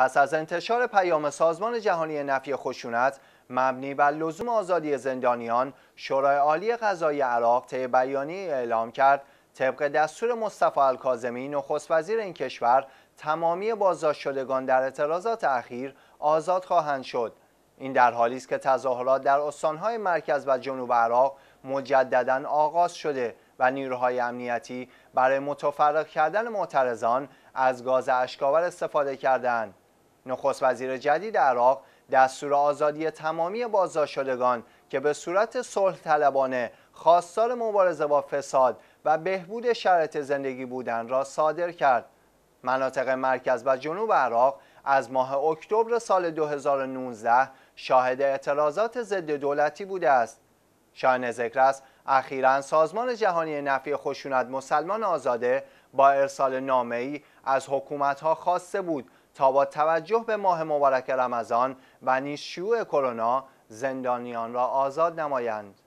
پس از انتشار پیام سازمان جهانی نفی خشونت مبنی بر لزوم آزادی زندانیان شورای عالی قضای عراق طی بیانیه اعلام کرد طبق دستور مصطفی الکاظمی نخست وزیر این کشور تمامی بازداشت شدگان در اعتراضات اخیر آزاد خواهند شد این در حالی است که تظاهرات در استانهای مرکز و جنوب عراق مجددا آغاز شده و نیروهای امنیتی برای متفرق کردن معترضان از گاز اشکاور استفاده کردند نخست وزیر جدید عراق دستور آزادی تمامی بازداشت که به صورت صلح طلبانه خواستار مبارزه با فساد و بهبود شرایط زندگی بودن را صادر کرد مناطق مرکز و جنوب عراق از ماه اکتبر سال 2019 شاهد اعتراضات ضد دولتی بوده است شایان ذکر است اخیرا سازمان جهانی نفی خشونت مسلمان آزاده با ارسال نامه ای از حکومت ها خواسته بود تا با توجه به ماه مبارک رمضان و نیز شیوع کرونا زندانیان را آزاد نمایند